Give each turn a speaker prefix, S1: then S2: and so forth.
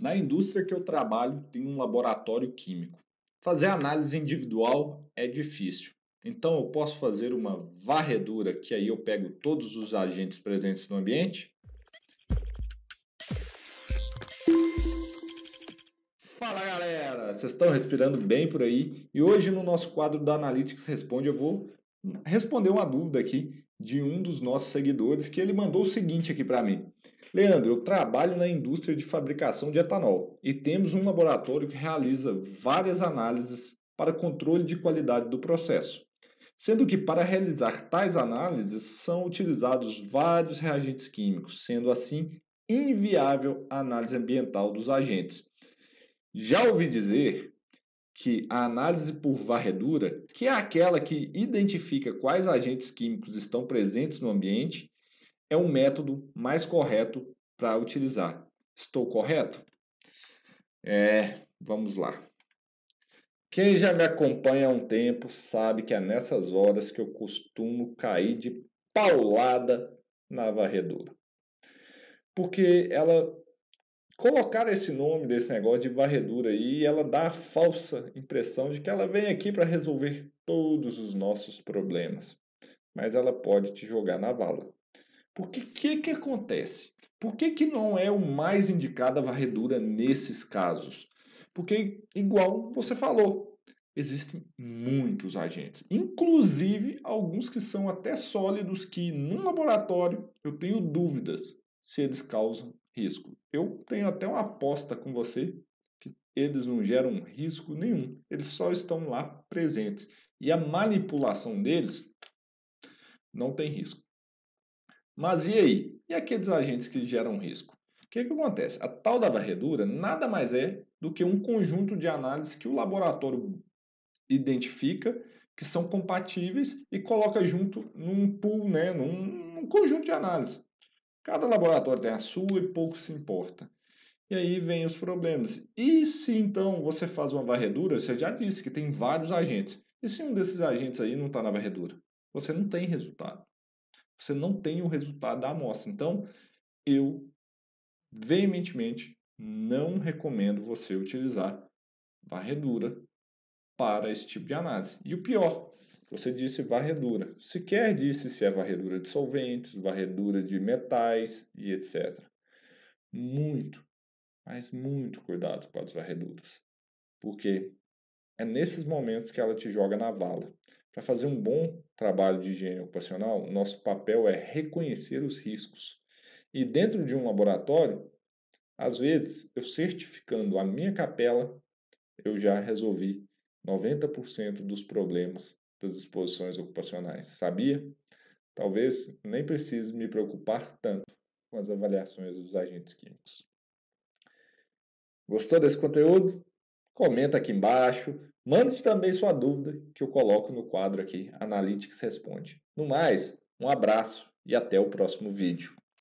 S1: Na indústria que eu trabalho, tem um laboratório químico. Fazer análise individual é difícil. Então eu posso fazer uma varredura que aí eu pego todos os agentes presentes no ambiente. Fala galera, vocês estão respirando bem por aí? E hoje no nosso quadro da Analytics Responde eu vou responder uma dúvida aqui de um dos nossos seguidores que ele mandou o seguinte aqui para mim. Leandro, eu trabalho na indústria de fabricação de etanol e temos um laboratório que realiza várias análises para controle de qualidade do processo. Sendo que para realizar tais análises são utilizados vários reagentes químicos, sendo assim inviável a análise ambiental dos agentes. Já ouvi dizer que a análise por varredura, que é aquela que identifica quais agentes químicos estão presentes no ambiente, é o um método mais correto para utilizar. Estou correto? É, vamos lá. Quem já me acompanha há um tempo sabe que é nessas horas que eu costumo cair de paulada na varredura. Porque ela colocar esse nome desse negócio de varredura aí ela dá a falsa impressão de que ela vem aqui para resolver todos os nossos problemas. Mas ela pode te jogar na vala. Porque o que, que acontece? Por que, que não é o mais indicado a varredura nesses casos? Porque, igual você falou, existem muitos agentes, inclusive alguns que são até sólidos que num laboratório eu tenho dúvidas se eles causam risco. Eu tenho até uma aposta com você que eles não geram risco nenhum, eles só estão lá presentes. E a manipulação deles não tem risco. Mas e aí? E aqueles agentes que geram risco? O que, que acontece? A tal da varredura nada mais é do que um conjunto de análises que o laboratório identifica que são compatíveis e coloca junto num pool, né, num, num conjunto de análises. Cada laboratório tem a sua e pouco se importa. E aí vem os problemas. E se então você faz uma varredura, você já disse que tem vários agentes. E se um desses agentes aí não está na varredura? Você não tem resultado. Você não tem o resultado da amostra. Então, eu veementemente não recomendo você utilizar varredura para esse tipo de análise. E o pior, você disse varredura. Sequer disse se é varredura de solventes, varredura de metais e etc. Muito, mas muito cuidado com as varreduras. Porque é nesses momentos que ela te joga na vala. Para fazer um bom trabalho de higiene ocupacional, nosso papel é reconhecer os riscos. E dentro de um laboratório, às vezes, eu certificando a minha capela, eu já resolvi 90% dos problemas das exposições ocupacionais, sabia? Talvez nem precise me preocupar tanto com as avaliações dos agentes químicos. Gostou desse conteúdo? Comenta aqui embaixo, mande também sua dúvida que eu coloco no quadro aqui, Analytics Responde. No mais, um abraço e até o próximo vídeo.